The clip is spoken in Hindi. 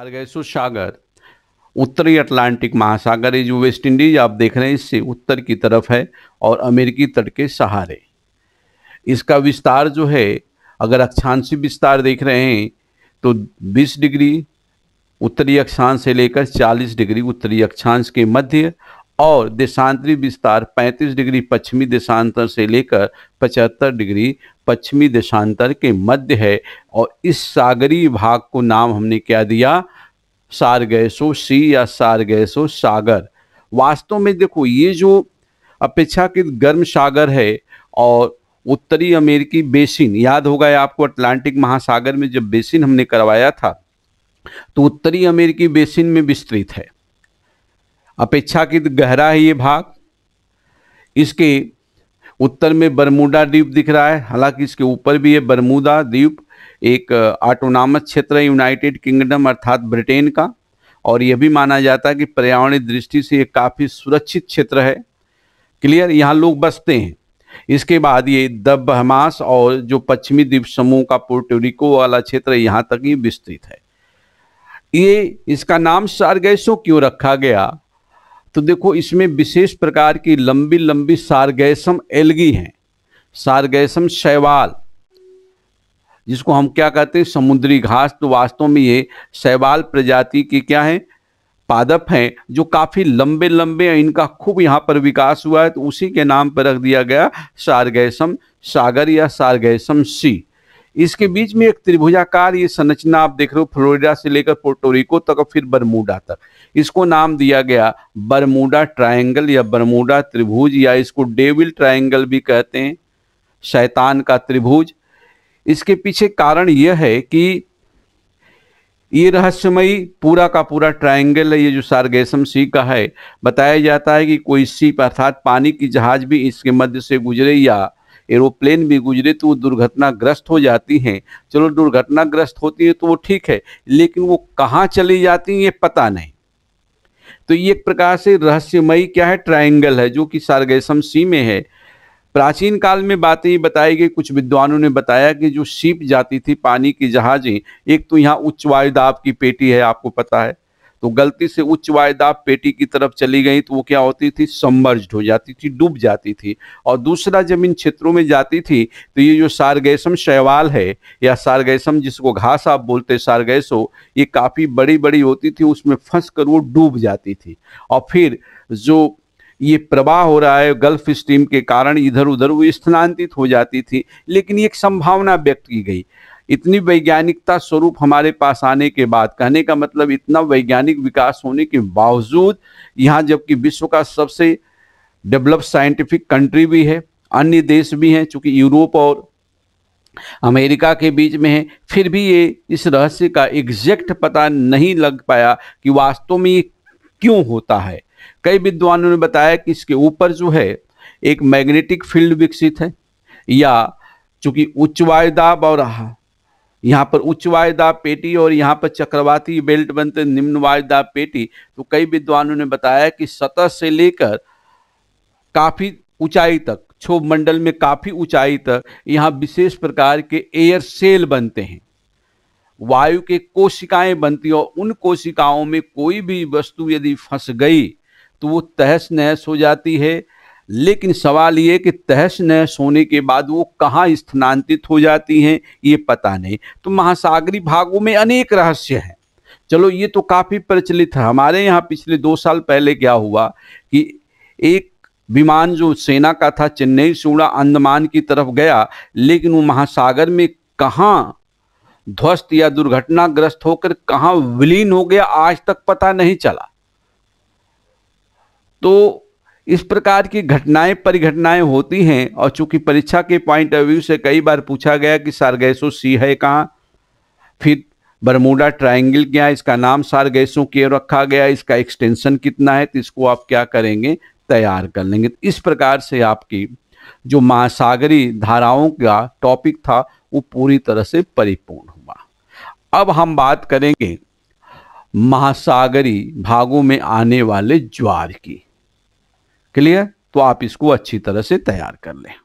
सागर उत्तरी अटलांटिक महासागर है जो वेस्ट इंडीज आप देख रहे हैं इससे उत्तर की तरफ है और अमेरिकी तट के सहारे इसका विस्तार जो है अगर अक्षांशी विस्तार देख रहे हैं तो 20 डिग्री उत्तरी अक्षांश से लेकर 40 डिग्री उत्तरी अक्षांश के मध्य और देशांतरी विस्तार 35 डिग्री पश्चिमी देशांतर से लेकर 75 डिग्री पश्चिमी देशांतर के मध्य है और इस सागरी भाग को नाम हमने क्या दिया सारगैसो सी या सारगैसो सागर वास्तव में देखो ये जो अपेक्षाकृत गर्म सागर है और उत्तरी अमेरिकी बेसिन याद होगा या आपको अटलांटिक महासागर में जब बेसिन हमने करवाया था तो उत्तरी अमेरिकी बेसिन में विस्तृत है अपेक्षाकृत गहरा है ये भाग इसके उत्तर में बरमूडा द्वीप दिख रहा है हालांकि इसके ऊपर भी है बरमूदा द्वीप एक ऑटोनामस क्षेत्र है यूनाइटेड किंगडम अर्थात ब्रिटेन का और यह भी माना जाता है कि पर्यावरणीय दृष्टि से ये काफ़ी सुरक्षित क्षेत्र है क्लियर यहाँ लोग बसते हैं इसके बाद ये दब हमास और जो पश्चिमी द्वीप समूह का पोर्टोरिको वाला क्षेत्र यहाँ तक ही विस्तृत है ये इसका नाम सारगैसो क्यों रखा गया तो देखो इसमें विशेष प्रकार की लंबी लंबी सारगैसम एलगी हैं सारगैसम शैवाल जिसको हम क्या कहते हैं समुद्री घास तो वास्तव में ये शैवाल प्रजाति की क्या है पादप हैं जो काफ़ी लंबे लंबे हैं इनका खूब यहाँ पर विकास हुआ है तो उसी के नाम पर रख दिया गया सारगैसम सागर या सारगैसम सी इसके बीच में एक त्रिभुजाकार ये संरचना आप देख रहे हो फ्लोरिडा से लेकर पोर्टोरिको तक और फिर बरमूडा तक इसको नाम दिया गया बरमूडा ट्रायंगल या बरमूडा त्रिभुज या इसको डेविल ट्रायंगल भी कहते हैं शैतान का त्रिभुज इसके पीछे कारण यह है कि ये रहस्यमयी पूरा का पूरा ट्रायंगल है ये जो सारगेसम सी का है बताया जाता है कि कोई सीप अर्थात पानी की जहाज भी इसके मध्य से गुजरे या एरोप्लेन भी गुजरे तो वो दुर्घटनाग्रस्त हो जाती हैं चलो दुर्घटनाग्रस्त होती हैं तो वो ठीक है लेकिन वो कहाँ चली जाती हैं ये पता नहीं तो ये एक प्रकार से रहस्यमयी क्या है ट्रायंगल है जो कि सारगैसम सी में है प्राचीन काल में बातें बताई गई कुछ विद्वानों ने बताया कि जो शिप जाती थी पानी की जहाजें एक तो यहाँ उच्च वायुदाब की पेटी है आपको पता है तो गलती से उच्च वायदा पेटी की तरफ चली गई तो वो क्या होती थी सम्बर्ज हो जाती थी डूब जाती थी और दूसरा जब इन क्षेत्रों में जाती थी तो ये जो सारगैसम शैवाल है या सारगैसम जिसको घास आप बोलते सारगैसो ये काफ़ी बड़ी बड़ी होती थी उसमें फंस कर वो डूब जाती थी और फिर जो ये प्रवाह हो रहा है गल्फ स्ट्रीम के कारण इधर उधर वो स्थानांतरित हो जाती थी लेकिन एक संभावना व्यक्त की गई इतनी वैज्ञानिकता स्वरूप हमारे पास आने के बाद कहने का मतलब इतना वैज्ञानिक विकास होने के बावजूद यहाँ जबकि विश्व का सबसे डेवलप साइंटिफिक कंट्री भी है अन्य देश भी हैं चूँकि यूरोप और अमेरिका के बीच में है फिर भी ये इस रहस्य का एग्जैक्ट पता नहीं लग पाया कि वास्तव में ये क्यों होता है कई विद्वानों ने बताया कि इसके ऊपर जो है एक मैग्नेटिक फील्ड विकसित है या चूंकि उच्च वायुदाब और यहाँ पर उच्च वायुदाब पेटी और यहाँ पर चक्रवाती बेल्ट बनते निम्न वायुदाब पेटी तो कई विद्वानों ने बताया कि सतह से लेकर काफ़ी ऊंचाई तक क्षोभ मंडल में काफ़ी ऊंचाई तक यहाँ विशेष प्रकार के एयर सेल बनते हैं वायु के कोशिकाएं बनती और उन कोशिकाओं में कोई भी वस्तु यदि फंस गई तो वो तहस नहस हो जाती है लेकिन सवाल ये कि तहस नहस होने के बाद वो कहाँ स्थानांतरित हो जाती हैं ये पता नहीं तो महासागरी भागों में अनेक रहस्य हैं चलो ये तो काफ़ी प्रचलित है हमारे यहाँ पिछले दो साल पहले क्या हुआ कि एक विमान जो सेना का था चेन्नई से उड़ा अंदमान की तरफ गया लेकिन वो महासागर में कहाँ ध्वस्त या दुर्घटनाग्रस्त होकर कहाँ विलीन हो गया आज तक पता नहीं चला तो इस प्रकार की घटनाएं परिघटनाएं होती हैं और चूंकि परीक्षा के पॉइंट ऑफ व्यू से कई बार पूछा गया कि सारगैसो सी है कहाँ फिर बरमूडा ट्रायंगल क्या है इसका नाम सारगैसो के रखा गया इसका एक्सटेंशन कितना है तो इसको आप क्या करेंगे तैयार कर लेंगे तो इस प्रकार से आपकी जो महासागरी धाराओं का टॉपिक था वो पूरी तरह से परिपूर्ण हुआ अब हम बात करेंगे महासागरी भागों में आने वाले ज्वार की क्लियर तो आप इसको अच्छी तरह से तैयार कर लें